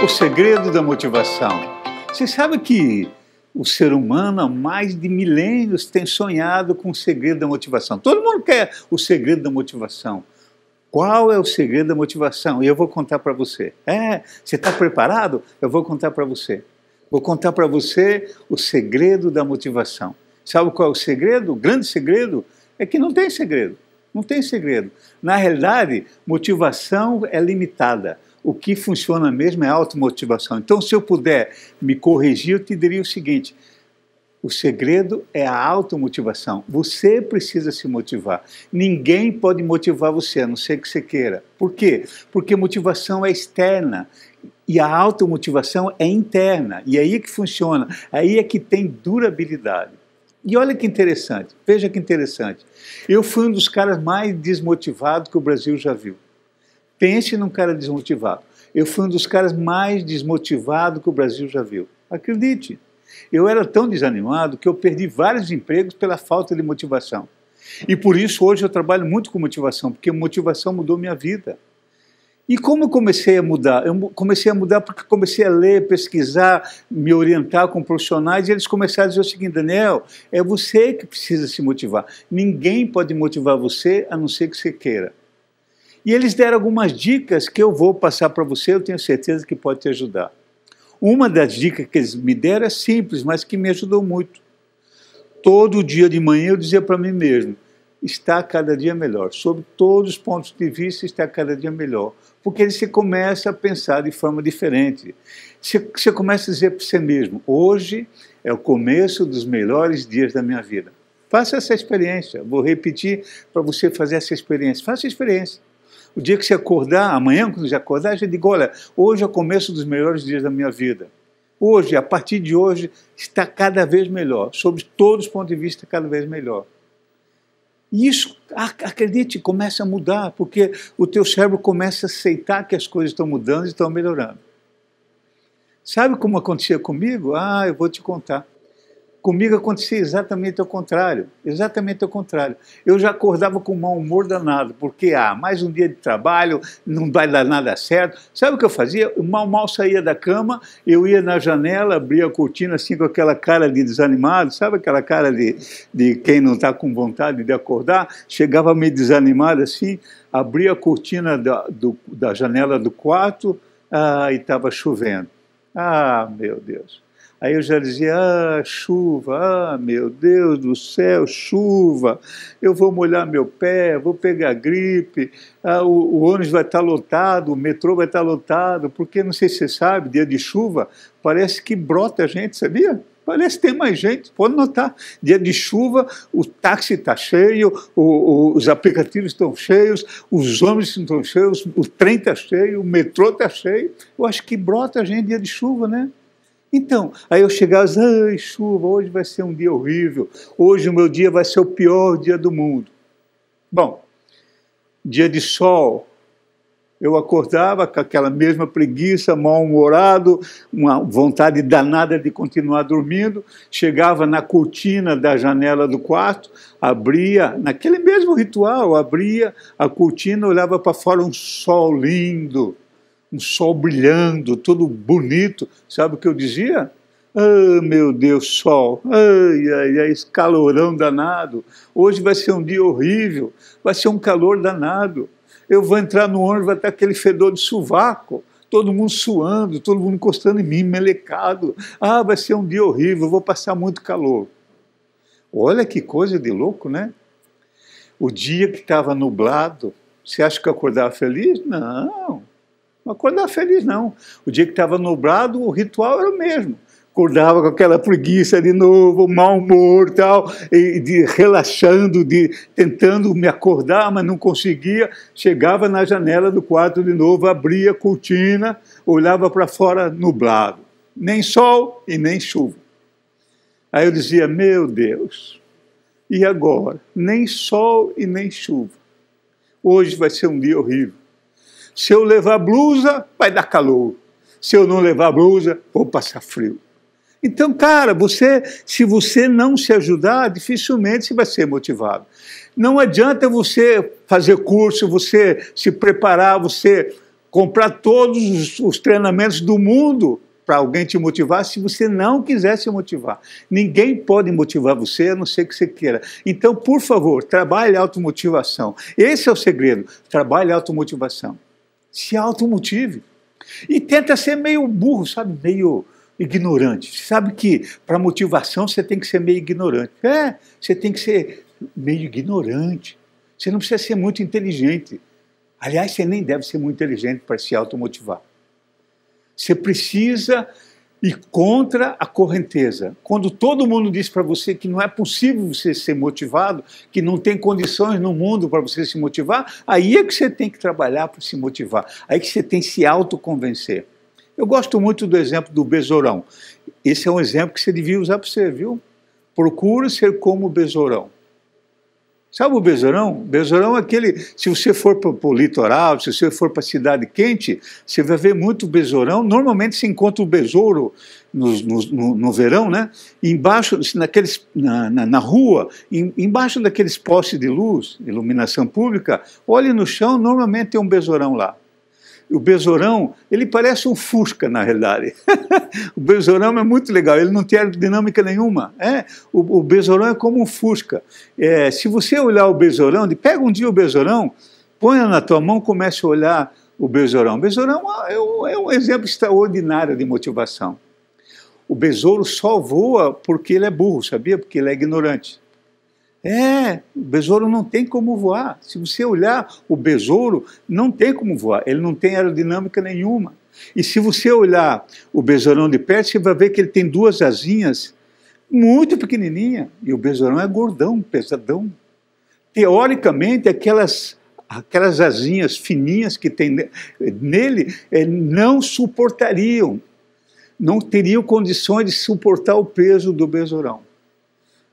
O segredo da motivação. Você sabe que o ser humano há mais de milênios tem sonhado com o segredo da motivação. Todo mundo quer o segredo da motivação. Qual é o segredo da motivação? E eu vou contar para você. É, você está preparado? Eu vou contar para você. Vou contar para você o segredo da motivação. Sabe qual é o segredo? O grande segredo é que não tem segredo. Não tem segredo. Na realidade, motivação é limitada o que funciona mesmo é a automotivação. Então, se eu puder me corrigir, eu te diria o seguinte: o segredo é a automotivação. Você precisa se motivar. Ninguém pode motivar você, a não ser que você queira. Por quê? Porque motivação é externa e a automotivação é interna. E aí é que funciona, aí é que tem durabilidade. E olha que interessante, veja que interessante. Eu fui um dos caras mais desmotivados que o Brasil já viu. Pense num cara desmotivado. Eu fui um dos caras mais desmotivados que o Brasil já viu. Acredite. Eu era tão desanimado que eu perdi vários empregos pela falta de motivação. E por isso hoje eu trabalho muito com motivação, porque motivação mudou minha vida. E como eu comecei a mudar? Eu comecei a mudar porque comecei a ler, pesquisar, me orientar com profissionais e eles começaram a dizer o seguinte: Daniel, é você que precisa se motivar. Ninguém pode motivar você a não ser que você queira. E eles deram algumas dicas que eu vou passar para você, eu tenho certeza que pode te ajudar. Uma das dicas que eles me deram é simples, mas que me ajudou muito. Todo dia de manhã eu dizia para mim mesmo: está cada dia melhor. Sob todos os pontos de vista, está cada dia melhor. Porque você começa a pensar de forma diferente. Você, você começa a dizer para você mesmo: hoje é o começo dos melhores dias da minha vida. Faça essa experiência. Vou repetir para você fazer essa experiência. Faça a experiência. O dia que você acordar, amanhã, quando você acordar, você diga: olha, hoje é o começo dos melhores dias da minha vida. Hoje, a partir de hoje, está cada vez melhor, sob todos os pontos de vista, cada vez melhor. E isso, acredite, começa a mudar, porque o teu cérebro começa a aceitar que as coisas estão mudando e estão melhorando. Sabe como acontecia comigo? Ah, eu vou te contar. Comigo acontecia exatamente o contrário, exatamente o contrário. Eu já acordava com mau humor danado, porque, ah, mais um dia de trabalho, não vai dar nada certo. Sabe o que eu fazia? Eu mal, mal saía da cama, eu ia na janela, abria a cortina assim com aquela cara de desanimado, sabe aquela cara de, de quem não está com vontade de acordar? Chegava meio desanimado assim, abria a cortina da, do, da janela do quarto, ah, e estava chovendo. Ah, meu Deus. Aí eu já dizia, ah, chuva, ah, meu Deus do céu, chuva, eu vou molhar meu pé, vou pegar gripe, ah, o, o ônibus vai estar lotado, o metrô vai estar lotado, porque não sei se você sabe, dia de chuva, parece que brota gente, sabia? Parece que tem mais gente, pode notar. Dia de chuva, o táxi está cheio, o, o, os aplicativos estão cheios, os ônibus estão cheios, o trem está cheio, o metrô está cheio. Eu acho que brota a gente dia de chuva, né? Então, aí eu chegava e dizia, ai, chuva, hoje vai ser um dia horrível, hoje o meu dia vai ser o pior dia do mundo. Bom, dia de sol, eu acordava com aquela mesma preguiça, mal-humorado, uma vontade danada de continuar dormindo. Chegava na cortina da janela do quarto, abria, naquele mesmo ritual, abria a cortina, olhava para fora um sol lindo um sol brilhando, todo bonito. Sabe o que eu dizia? Ah, meu Deus, sol, ai, ai, ai, esse calorão danado. Hoje vai ser um dia horrível, vai ser um calor danado. Eu vou entrar no ônibus, vai estar aquele fedor de sovaco, todo mundo suando, todo mundo encostando em mim, melecado. Ah, vai ser um dia horrível, vou passar muito calor. Olha que coisa de louco, né? O dia que estava nublado, você acha que eu acordava feliz? Não. Não acordar é feliz, não. O dia que estava nublado, o ritual era o mesmo. Acordava com aquela preguiça de novo, mau humor tal, e de, relaxando, de tentando me acordar, mas não conseguia. Chegava na janela do quarto de novo, abria a cortina, olhava para fora, nublado. Nem sol e nem chuva. Aí eu dizia, meu Deus, e agora? Nem sol e nem chuva. Hoje vai ser um dia horrível. Se eu levar blusa, vai dar calor. Se eu não levar blusa, vou passar frio. Então, cara, você, se você não se ajudar, dificilmente você vai ser motivado. Não adianta você fazer curso, você se preparar, você comprar todos os, os treinamentos do mundo para alguém te motivar se você não quiser se motivar. Ninguém pode motivar você a não ser que você queira. Então, por favor, trabalhe a automotivação. Esse é o segredo. Trabalhe a automotivação se automotive. E tenta ser meio burro, sabe? Meio ignorante. Você sabe que para motivação você tem que ser meio ignorante. É, você tem que ser meio ignorante. Você não precisa ser muito inteligente. Aliás, você nem deve ser muito inteligente para se automotivar. Você precisa e contra a correnteza. Quando todo mundo diz para você que não é possível você ser motivado, que não tem condições no mundo para você se motivar, aí é que você tem que trabalhar para se motivar, aí é que você tem que se autoconvencer. Eu gosto muito do exemplo do besourão. Esse é um exemplo que você devia usar para você, viu? Procura ser como o besourão. Sabe o besourão? Besourão é aquele. Se você for para o litoral, se você for para a cidade quente, você vai ver muito besourão. Normalmente se encontra o besouro no, no, no verão, né? Embaixo, naqueles, na, na, na rua, em, embaixo daqueles postes de luz, iluminação pública, olhe no chão, normalmente tem um besourão lá o Besourão, ele parece um Fusca, na realidade. o Besourão é muito legal, ele não tem aerodinâmica nenhuma. É? O, o Besourão é como um Fusca. É, se você olhar o Besourão, pega um dia o Besourão, ponha na tua mão, comece a olhar o Besourão. O Besourão é é um é exemplo extraordinário de motivação. O besouro só voa porque ele é burro, sabia? Porque ele é ignorante. É, o besouro não tem como voar. Se você olhar, o besouro não tem como voar, ele não tem aerodinâmica nenhuma. E se você olhar o besourão de perto, você vai ver que ele tem duas asinhas muito pequenininha e o besourão é gordão, pesadão. Teoricamente, aquelas aquelas asinhas fininhas que tem nele eh, não suportariam, não teriam condições de suportar o peso do besourão.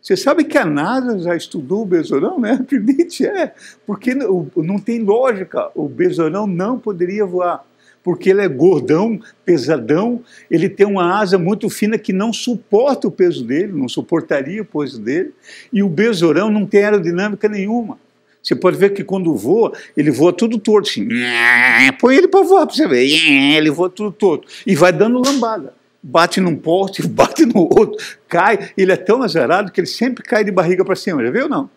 Você sabe que a NASA já estudou o besourão, né? Acredite, é. Porque não tem lógica. O besourão não poderia voar. Porque ele é gordão, pesadão, ele tem uma asa muito fina que não suporta o peso dele, não suportaria o peso dele. E o besourão não tem aerodinâmica nenhuma. Você pode ver que quando voa, ele voa tudo torto, assim. Põe ele para voar para você ver. Ele voa tudo torto. E vai dando lambada bate num poste, bate no outro, cai. Ele é tão azarado que ele sempre cai de barriga para cima, já viu não?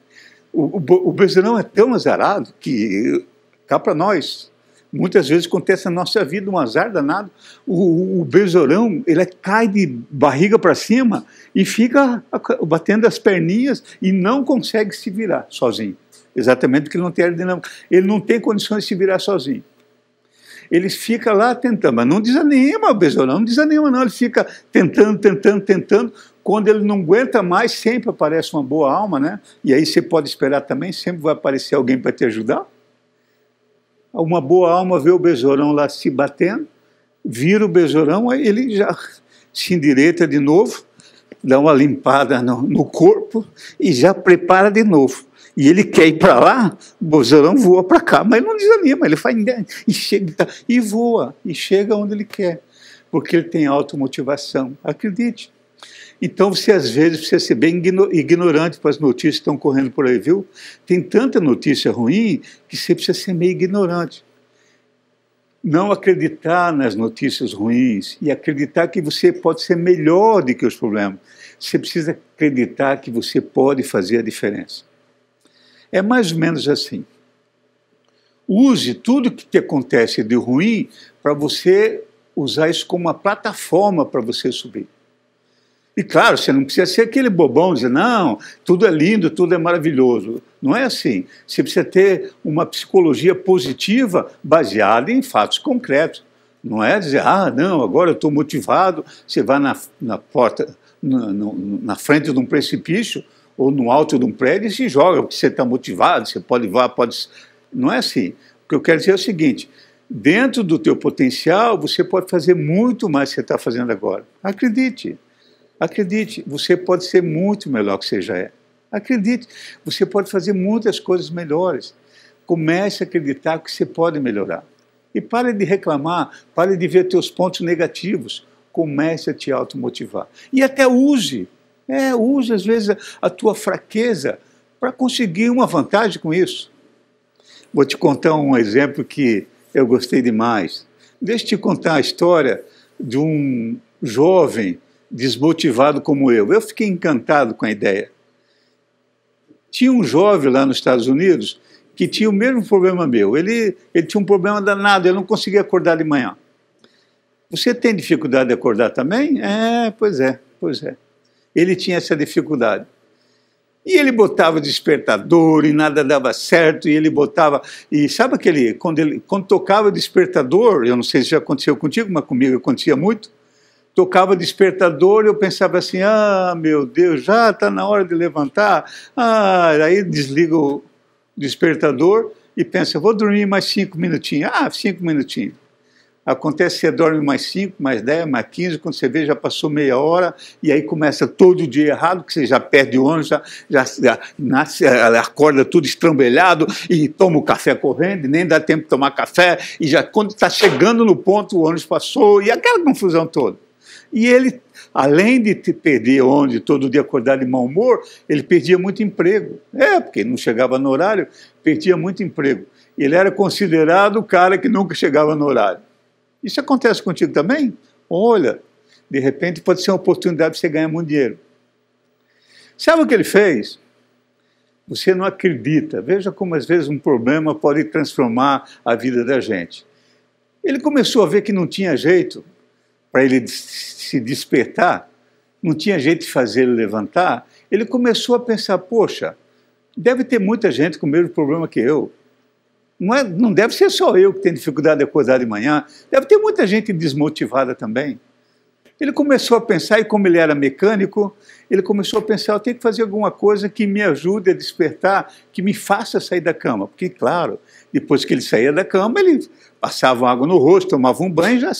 O, o, o é tão azarado que cá para nós. Muitas vezes acontece na nossa vida um azar danado. O, o besourão, ele é, cai de barriga para cima e fica batendo as perninhas e não consegue se virar sozinho. Exatamente porque ele não tem aerodinâmica. Ele não tem condições de se virar sozinho ele fica lá tentando, mas não desanima, Besolão, não desanima não, ele fica tentando, tentando, tentando, quando ele não aguenta mais, sempre aparece uma boa alma, né? E aí você pode esperar também, sempre vai aparecer alguém para te ajudar. Uma boa alma vê o besourão lá se batendo, vira o besourão, ele já se endireita de novo, dá uma limpada no, no corpo e já prepara de novo. E ele quer ir para lá, bozerão voa para cá, mas não desanima, ele faz e chega tá, e voa, e chega onde ele quer, porque ele tem automotivação. Acredite. Então você às vezes precisa ser bem ignorante para as notícias que estão correndo por aí, viu? Tem tanta notícia ruim que você precisa ser meio ignorante não acreditar nas notícias ruins e acreditar que você pode ser melhor do que os problemas. Você precisa acreditar que você pode fazer a diferença. É mais ou menos assim. Use tudo que te acontece de ruim para você usar isso como uma plataforma para você subir. E claro, você não precisa ser aquele bobão dizer, não, tudo é lindo, tudo é maravilhoso. Não é assim. Você precisa ter uma psicologia positiva baseada em fatos concretos. Não é dizer, ah, não, agora eu estou motivado, você vai na, na porta, na, na, na frente de um precipício ou no alto de um prédio e se joga, porque você está motivado, você pode ir, pode. Não é assim. O que eu quero dizer é o seguinte: dentro do teu potencial, você pode fazer muito mais do que você está fazendo agora. Acredite. Acredite, você pode ser muito melhor que você já é. Acredite, você pode fazer muitas coisas melhores. Comece a acreditar que você pode melhorar. E pare de reclamar, pare de ver teus pontos negativos. Comece a te automotivar. E até use. É, use às vezes a tua fraqueza para conseguir uma vantagem com isso. Vou te contar um exemplo que eu gostei demais. Deixa eu te contar a história de um jovem desmotivado como eu. Eu fiquei encantado com a ideia. Tinha um jovem lá nos Estados Unidos que tinha o mesmo problema meu. Ele, ele tinha um problema danado, ele não conseguia acordar de manhã. Você tem dificuldade de acordar também? É, pois é, pois é. Ele tinha essa dificuldade. E ele botava despertador e nada dava certo, e ele botava. E sabe aquele. Quando, ele, quando tocava despertador, eu não sei se já aconteceu contigo, mas comigo acontecia muito tocava despertador e eu pensava assim: ah, meu Deus, já está na hora de levantar. Ah, aí desliga o despertador e pensa: vou dormir mais cinco minutinhos. Ah, cinco minutinhos. Acontece que você dorme mais cinco mais dez mais quinze quando você vê já passou meia hora, e aí começa todo o dia errado, que você já perde o ônibus, já, já, já nasce, eh, acorda tudo estrambelhado e toma o café correndo, nem dá tempo de tomar café, e já quando está chegando no ponto o ônibus passou, e aquela confusão toda. E ele, além de perder onde todo dia acordar de mau humor, ele perdia muito emprego. É, porque não chegava no horário, perdia muito emprego. Ele era considerado o cara que nunca chegava no horário. Isso acontece contigo também? Olha, de repente pode ser uma oportunidade de você ganhar muito dinheiro. Sabe o que ele fez? Você não acredita. Veja como às vezes um problema pode transformar a vida da gente. Ele começou a ver que não tinha jeito para ele se despertar, não tinha jeito de fazer ele levantar, ele começou a pensar: poxa, deve ter muita gente com o mesmo problema que eu. Não, é, não deve ser só eu que tenho dificuldade de acordar de manhã, deve ter muita gente desmotivada também. Ele começou a pensar, e como ele era mecânico, ele começou a pensar: eu tenho que fazer alguma coisa que me ajude a despertar, que me faça sair da cama. Porque, claro, depois que ele saía da cama, ele passava água no rosto, tomava um banho e já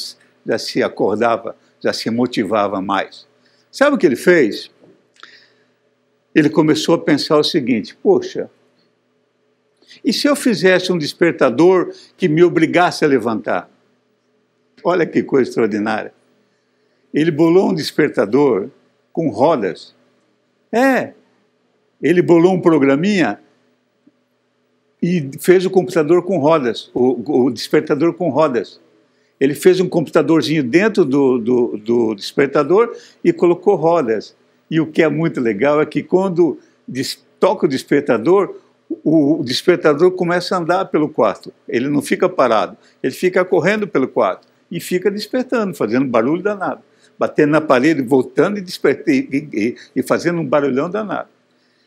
já se acordava, já se motivava mais. Sabe o que ele fez? Ele começou a pensar o seguinte: poxa, e se eu fizesse um despertador que me obrigasse a levantar? Olha que coisa extraordinária. Ele bolou um despertador com rodas. É, ele bolou um programinha e fez o computador com rodas, o, o despertador com rodas. Ele fez um computadorzinho dentro do, do, do despertador e colocou rodas. E o que é muito legal é que quando toca o despertador, o despertador começa a andar pelo quarto. Ele não fica parado, ele fica correndo pelo quarto e fica despertando, fazendo barulho danado, batendo na parede, voltando e despertando e, e, fazendo um barulhão danado.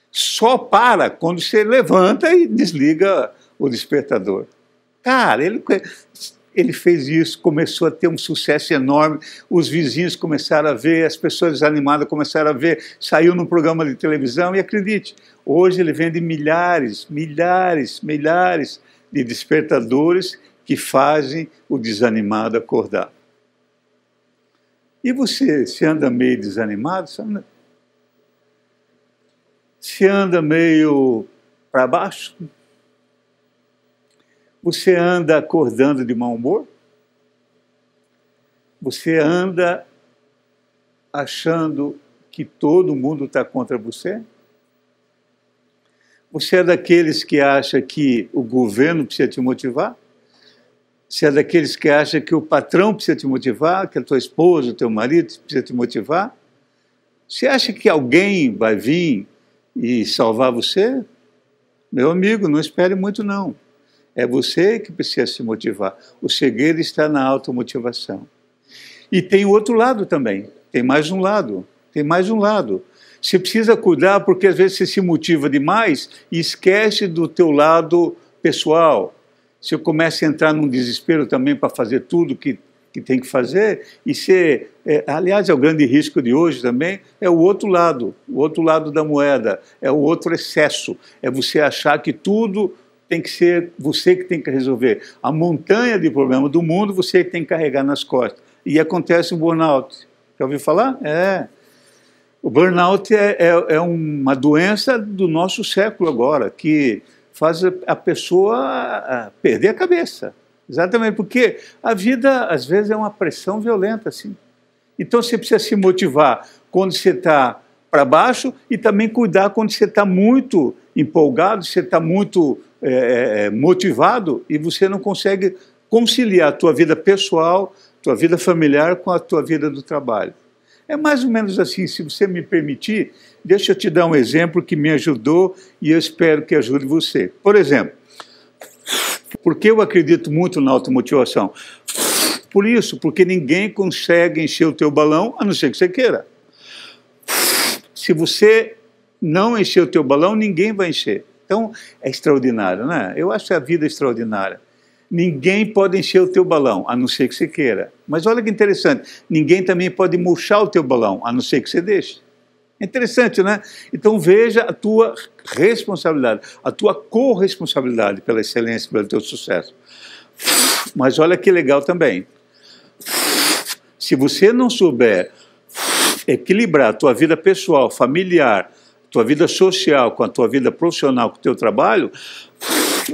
Só para quando você levanta e desliga o despertador. Cara, ele ele fez isso, começou a ter um sucesso enorme. Os vizinhos começaram a ver, as pessoas animadas começaram a ver. Saiu num programa de televisão e acredite, hoje ele vende milhares, milhares, milhares de despertadores que fazem o desanimado acordar. E você, se anda meio desanimado, se anda meio para baixo, você anda acordando de mau humor? Você anda achando que todo mundo está contra você? Você é daqueles que acha que o governo precisa te motivar? Você é daqueles que acha que o patrão precisa te motivar, que a tua esposa, o teu marido precisa te motivar? Você acha que alguém vai vir e salvar você? Meu amigo, não espere muito não. É você que precisa se motivar. O segredo está na automotivação. E tem o outro lado também. Tem mais um lado. Tem mais um lado. Você precisa cuidar porque às vezes você se motiva demais e esquece do teu lado pessoal. Você começa a entrar num desespero também para fazer tudo que, que tem que fazer e você, é, aliás, é o grande risco de hoje também, é o outro lado, o outro lado da moeda, é o outro excesso, é você achar que tudo tem que ser você que tem que resolver. A montanha de problema do mundo você tem que carregar nas costas. E acontece o burnout. Já ouviu falar? É. O burnout é, é, é uma doença do nosso século agora, que faz a pessoa perder a cabeça. Exatamente, porque a vida, às vezes, é uma pressão violenta, assim. Então, você precisa se motivar quando você está para baixo e também cuidar quando você está muito empolgado, você está muito é, é, é, motivado e você não consegue conciliar a tua vida pessoal, tua vida familiar com a tua vida do trabalho. É mais ou menos assim, se você me permitir, deixa eu te dar um exemplo que me ajudou e eu espero que ajude você. Por exemplo, porque eu acredito muito na automotivação? Por isso, porque ninguém consegue encher o teu balão, a não ser que você queira. Se você não encher o teu balão, ninguém vai encher tão é extraordinário, né? Eu acho a vida extraordinária. Ninguém pode encher o teu balão, a não ser que você queira. Mas olha que interessante, ninguém também pode murchar o teu balão, a não ser que você deixe. É interessante, né? Então veja a tua responsabilidade, a tua corresponsabilidade pela excelência, pelo teu sucesso. Mas olha que legal também. Se você não souber equilibrar a tua vida pessoal, familiar, tua vida social, com a tua vida profissional, com o teu trabalho,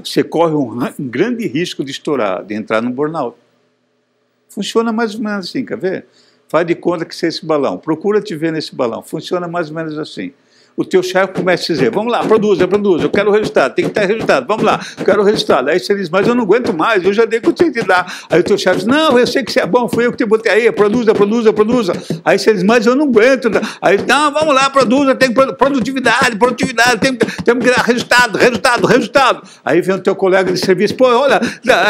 você corre um grande risco de estourar, de entrar num burnout. Funciona mais ou menos assim, quer ver? Faz de conta que você é esse balão. Procura te ver nesse balão. Funciona mais ou menos assim o teu chefe começa a dizer, vamos lá, produza, produza, eu quero o resultado, tem que ter resultado, vamos lá, eu quero o resultado. Aí você diz, mas eu não aguento mais, eu já dei o que eu tinha que dar. Aí o teu chefe diz, não, eu sei que você é bom, fui eu que te botei aí, produza, produza, produza. Aí você diz, mas eu não aguento. Aí, não, vamos lá, produza, tem produtividade, produtividade, tem, tem que dar resultado, resultado, resultado. Aí vem o teu colega de serviço, pô, olha,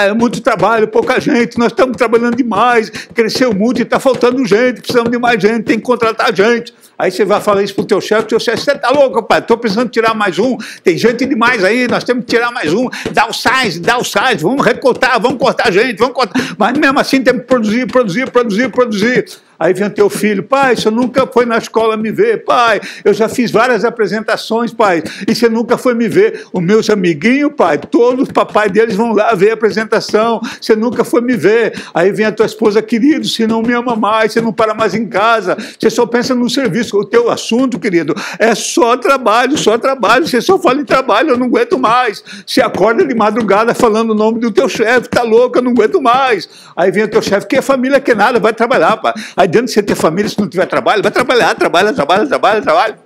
é muito trabalho, pouca gente, nós estamos trabalhando demais, cresceu muito e está faltando gente, precisamos de mais gente, tem que contratar gente. Aí você vai falar isso pro teu chefe, teu chefe, você está louco, pai, tô precisando tirar mais um, tem gente demais aí, nós temos que tirar mais um, dá o size, dá o size, vamos recortar, vamos cortar gente, vamos cortar, mas mesmo assim temos que produzir, produzir, produzir, produzir. Aí vem teu filho, pai, você nunca foi na escola me ver, pai, eu já fiz várias apresentações, pai, e você nunca foi me ver. Os meus amiguinhos, pai, todos, papai deles vão lá ver a apresentação, você nunca foi me ver. Aí vem a tua esposa, querido, você não me ama mais, você não para mais em casa, você só pensa no serviço. O teu assunto, querido, é só trabalho, só trabalho, você só fala em trabalho, eu não aguento mais. Você acorda de madrugada falando o nome do teu chefe, tá louco, eu não aguento mais. Aí vem o teu chefe, que é família, que nada, vai trabalhar, pai. Aí adianta você ter família se não tiver trabalho. Vai trabalhar, trabalha, trabalha, trabalha, trabalha.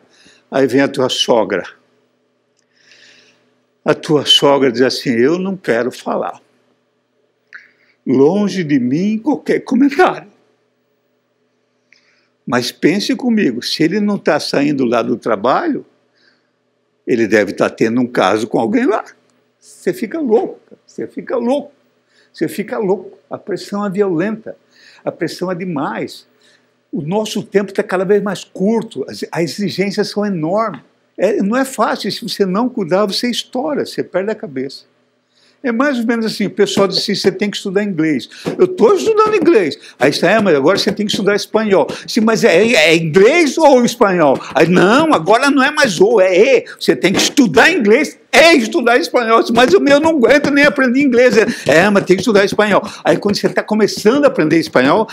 Aí vem a tua sogra. A tua sogra diz assim: Eu não quero falar. Longe de mim qualquer comentário. Mas pense comigo: se ele não está saindo lá do trabalho, ele deve estar tá tendo um caso com alguém lá. Você fica louca, você fica louco, você fica louco. A pressão é violenta, a pressão é demais o nosso tempo está cada vez mais curto, as, as exigências são enormes. É, não é fácil, se você não cuidar, você estoura, você perde a cabeça. É mais ou menos assim, o pessoal diz assim, você tem que estudar inglês. Eu estou estudando inglês. Aí você, é, mas agora você tem que estudar espanhol. Sim, mas é, é inglês ou espanhol? Aí, não, agora não é mais ou, é e. Você tem que estudar inglês é estudar espanhol. Mas o meu não aguento nem aprender inglês. É, é, mas tem que estudar espanhol. Aí quando você está começando a aprender espanhol,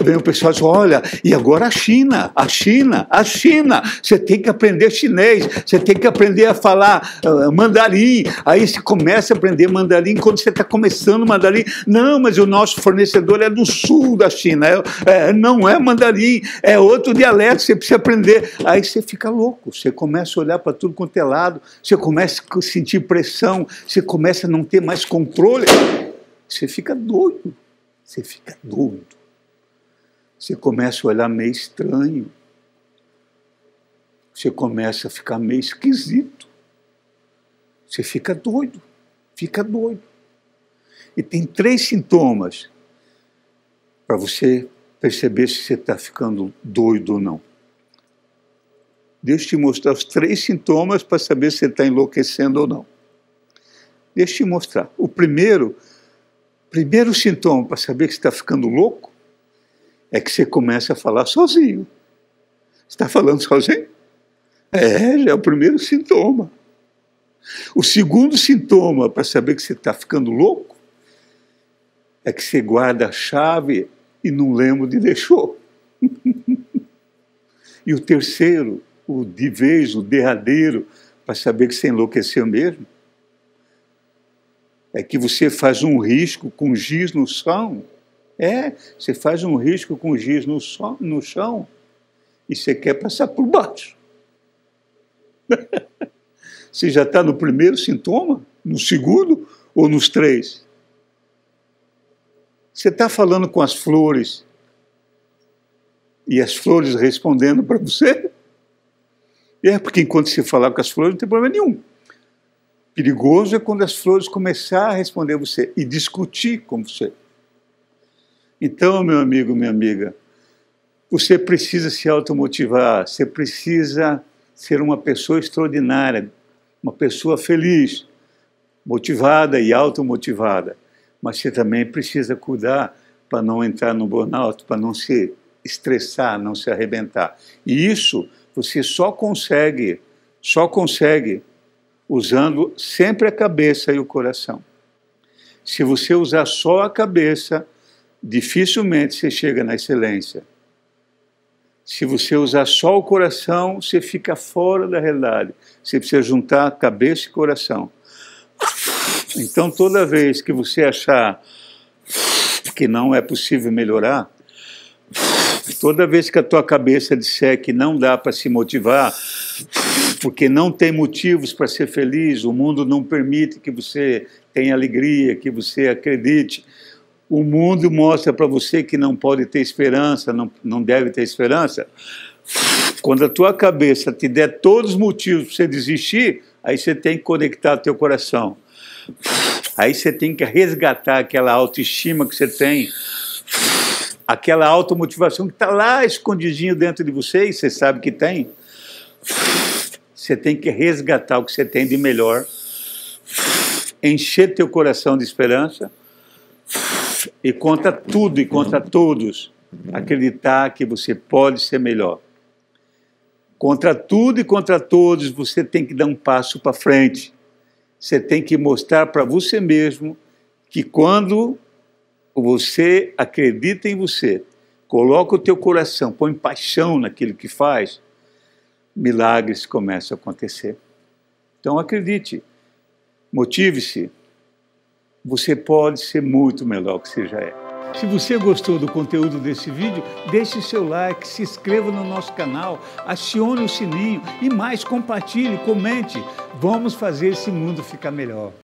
vem o pessoal diz, olha, e agora a China, a China, a China. Você tem que aprender chinês, você tem que aprender a falar uh, mandarim. Aí você começa a aprender mandarim quando você está começando mandarim. Não, mas o nosso fornecedor é do sul da China. É, é, não é mandarim, é outro dialeto, você precisa aprender. Aí você fica louco, você começa a olhar para tudo quanto é lado, você começa a sentir pressão, você começa a não ter mais controle, você fica doido, você fica doido. Você começa a olhar meio estranho, você começa a ficar meio esquisito, você fica doido, fica doido. E tem três sintomas para você perceber se você está ficando doido ou não. Deus te mostrar os três sintomas para saber se ele está enlouquecendo ou não. Deixa eu te mostrar. O primeiro, primeiro sintoma para saber que você está ficando louco é que você começa a falar sozinho. Está falando sozinho? É, já é o primeiro sintoma. O segundo sintoma para saber que você está ficando louco é que você guarda a chave e não lembra de deixou. e o terceiro o de vez, o derradeiro, para saber que você enlouqueceu mesmo? É que você faz um risco com giz no chão. É, você faz um risco com giz no, so, no chão e você quer passar por baixo. você já está no primeiro sintoma, no segundo ou nos três? Você está falando com as flores e as flores respondendo para você? É, porque enquanto você falava com as flores, não tem problema nenhum. Perigoso é quando as flores começar a responder a você e discutir com você. Então, meu amigo, minha amiga, você precisa se automotivar, você precisa ser uma pessoa extraordinária, uma pessoa feliz, motivada e automotivada. Mas você também precisa cuidar para não entrar no burnout, para não se estressar, não se arrebentar. E isso você só consegue, só consegue usando sempre a cabeça e o coração. Se você usar só a cabeça, dificilmente você chega na excelência. Se você usar só o coração, você fica fora da realidade. Você precisa juntar cabeça e coração. Então, toda vez que você achar que não é possível melhorar, Toda vez que a tua cabeça disser que não dá para se motivar, porque não tem motivos para ser feliz, o mundo não permite que você tenha alegria, que você acredite. O mundo mostra para você que não pode ter esperança, não, não deve ter esperança. Quando a tua cabeça te der todos os motivos para você desistir, aí você tem que conectar teu coração. Aí você tem que resgatar aquela autoestima que você tem aquela automotivação que está lá escondidinho dentro de você e você sabe que tem, você tem que resgatar o que você tem de melhor, encher teu coração de esperança e contra tudo e contra todos acreditar que você pode ser melhor. Contra tudo e contra todos, você tem que dar um passo para frente. Você tem que mostrar para você mesmo que quando você acredita em você, coloca o teu coração, põe paixão naquilo que faz, milagres começam a acontecer. Então acredite, motive-se. Você pode ser muito melhor que você já é. Se você gostou do conteúdo desse vídeo, deixe seu like, se inscreva no nosso canal, acione o sininho e mais, compartilhe, comente. Vamos fazer esse mundo ficar melhor.